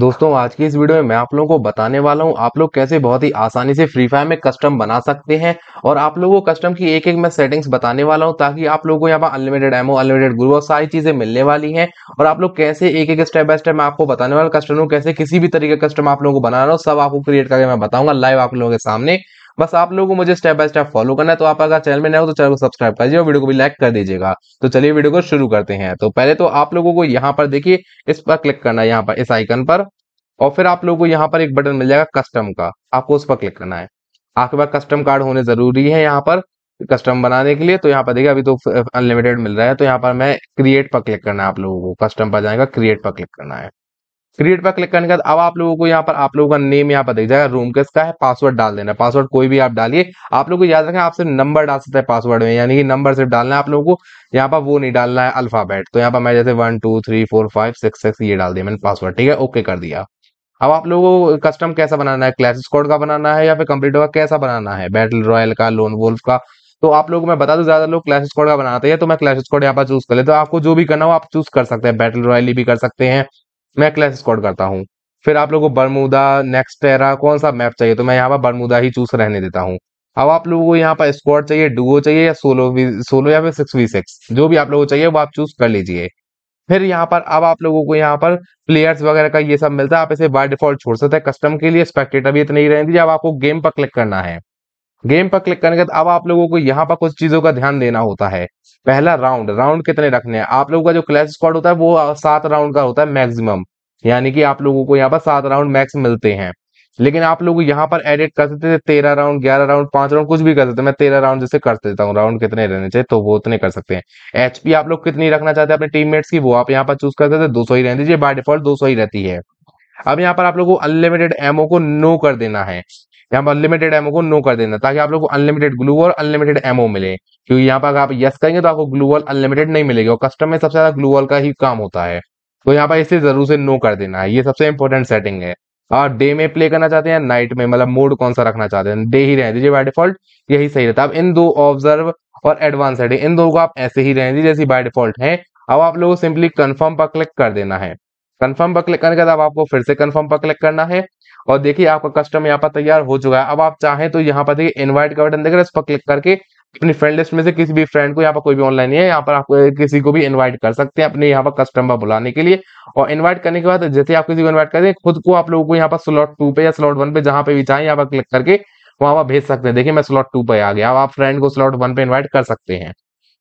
दोस्तों आज की इस वीडियो में मैं आप लोगों को बताने वाला हूं आप लोग कैसे बहुत ही आसानी से फ्री फायर में कस्टम बना सकते हैं और आप लोगों को कस्टम की एक एक मैं सेटिंग्स बताने वाला हूं ताकि आप लोगों को यहाँ पर अनलिमिटेड एमओ अनलिमिटेड ग्रुप और सारी चीजें मिलने वाली हैं और आप लोग कैसे एक एक स्टेप बाय स्टेप मैं आपको बताने वाला कस्टम कैसे किसी भी तरीके का कस्टम आप लोगों को बना रहा हूँ सब आपको क्रिएट करके मैं बताऊंगा लाइव आप लोगों के सामने बस आप लोगों को मुझे स्टेप बाय स्टेप फॉलो करना है तो आप अगर चैनल में नए हो तो चैनल को सब्सक्राइब कर दीजिए वीडियो को भी लाइक कर दीजिएगा तो चलिए वीडियो को शुरू करते हैं तो पहले तो आप लोगों को यहाँ पर देखिए इस पर क्लिक करना है यहाँ पर इस आइकन पर और फिर आप लोगों को यहाँ पर एक बटन मिल जाएगा कस्टम का आपको उस पर क्लिक करना है आपके पास कस्टम कार्ड होने जरूरी है यहाँ पर कस्टम बनाने के लिए तो यहाँ पर देखिए अभी तो अनलिमिटेड मिल रहा है तो यहाँ पर मैं क्रिएट पर क्लिक करना है आप लोगों को कस्टम पर जाएगा क्रिएट पर क्लिक करना है क्रिएट पर क्लिक करने के बाद अब आप लोगों को यहाँ पर आप लोगों का नेम यहाँ पर दिख जाएगा रूम का इसका है पासवर्ड डाल देना पासवर्ड कोई भी आप डालिए आप लोग को याद रखें आप सिर्फ नंबर डाल सकते हैं पासवर्ड में यानी कि नंबर सिर्फ डालना है आप लोगों को यहाँ पर वो नहीं डालना है अल्फाबेट तो यहाँ पर मैं जैसे one two three four five six six ये डाल दिया मैंने पासवर्ड ठीक है ओके कर दिया अब आप लोगों को कस्टम कैसा बनाना है क्लास कोड का बनाना है या फिर कंप्लीट का कैसा बनाना है बैटल रॉयल का लोन वोल्फ का तो आप लोगों को मैं बता दूं ज्यादा लोग क्लैश कोड का बनाते हैं तो मैं क्लैश कोड यहाँ पर चूज कर ले तो आपको जो भी करना हो आप चूज कर सकते हैं बैटल रॉयल भी कर सकते हैं मैं क्लैश स्कॉड करता हूँ फिर आप लोगों को बरमूदा नेक्स्टेरा कौन सा मैप चाहिए तो मैं यहाँ पर बरमूदा ही चूज रहने देता हूँ अब आप लोगों को यहाँ पर स्कॉड चाहिए डुओ चाहिए या सोलो भी सोलो या फिर सिक्स वी सिक्स जो भी आप लोगों को चाहिए वो आप चूज कर लीजिए फिर यहाँ पर अब आप लोगों को यहाँ पर प्लेयर्स वगैरह का ये सब मिलता है आप इसे बाय डिफॉल्ट छोड़ सकते हैं कस्टम के लिए स्पेक्टेटर भी इतनी ही रहेंगी अब आपको गेम पर क्लिक करना है गेम पर क्लिक करने के बाद अब आप लोगों को यहाँ पर कुछ चीजों का ध्यान देना होता है पहला राउंड राउंड कितने रखने हैं आप लोगों का जो क्लैश स्क्वाड होता है वो सात राउंड का होता है मैक्सिमम यानी कि आप लोगों को यहाँ पर सात राउंड मैक्स मिलते हैं लेकिन आप लोग यहाँ पर एडिट कर सकते थे तेरह राउंड ग्यारह राउंड पांच राउंड कुछ भी कर सकते मैं तेरह राउंड जैसे कर देता हूँ राउंड कितने रहने चाहिए तो वो उतने कर सकते हैं एचपी आप लोग कितनी रखना चाहते हैं अपने टीममेट्स की वो आप यहाँ पर चूज कर सकते दो सौ ही रहने दीजिए बाय डिफॉल्ट दो सौ ही रहती है अब यहाँ पर आप लोग को अनलिमिटेड एमओ को नो कर देना है यहाँ पर अनलिमिटेड एमओ को नो कर देना ताकि आप लोग को अनलिमिटेड ग्लू और अनलिमिटेड एमओ मिले क्योंकि यहाँ पर अगर आप यस करेंगे तो आपको ग्लू वॉल अनलिमिटेड नहीं मिलेगी और कस्टम में सबसे ज्यादा ग्लू वॉल का ही काम होता है तो यहाँ पर इसे जरूर से नो कर देना है ये सबसे इंपॉर्टेंट सेटिंग है और डे में प्ले करना चाहते हैं नाइट में मतलब मोड कौन सा रखना चाहते हैं डे ही रहने दीजिए बाय डिफॉल्ट यही सही रहता है अब इन दो ऑब्जर्व और एडवांस सेटिंग इन दो को आप ऐसे ही रहने दीजिए जैसी बाय डिफॉल्ट है अब आप लोगों को सिंपली कंफर्म पर क्लिक कर देना है कंफर्म पर क्लिक करने के बाद आपको फिर से कंफर्म पर क्लिक करना है और देखिए आपका कस्टम यहाँ पर तैयार हो चुका है अब आप चाहें तो यहाँ पर देखिए इनवाइट का बटन रहे इस पर क्लिक करके अपनी फ्रेंड लिस्ट में से किसी भी फ्रेंड को यहाँ पर कोई भी ऑनलाइन है यहाँ पर आप किसी को भी इनवाइट कर सकते हैं अपने यहाँ पर कस्टमर बुलाने के लिए और इनवाइट करने के बाद जैसे आप किसी को इनवाइट करें खुद को आप लोगों को यहाँ पर स्लॉट टू पे या स्लॉट वन पे जहाँ पे भी चाहें यहाँ पर क्लिक करके वहां पर भेज सकते हैं देखिए मैं स्लॉट टू पे आ गया अब आप फ्रेंड को स्लॉट वन पे इन्वाइट कर सकते हैं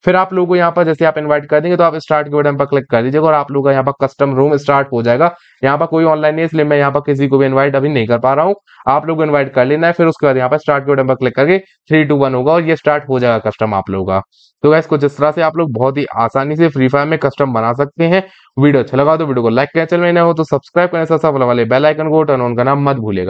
फिर आप लोगों को यहाँ पर जैसे आप इनवाइट कर देंगे तो आप स्टार्ट के बटन पर क्लिक कर दीजिएगा और आप लोगों का यहाँ पर कस्टम रूम स्टार्ट हो जाएगा यहाँ पर कोई ऑनलाइन नहीं इसलिए मैं यहाँ पर किसी को भी इन्वाइट अभी नहीं कर पा रहा हूँ आप लोग इन्वाइट कर लेना है फिर उसके बाद यहाँ पर स्टार्ट के बटन पर क्लिक करके थ्री टू वन होगा और ये स्टार्ट हो जाएगा कस्टम आप लोगों का तो वैसे कुछ इस तरह से आप लोग बहुत ही आसानी से फ्री फायर में कस्टम बना सकते हैं वीडियो अच्छा लगा तो वीडियो को लाइक करें चल में हो तो सब्सक्राइब करने साथ वाले बेल को टर्न ऑन करना मत भूलेगा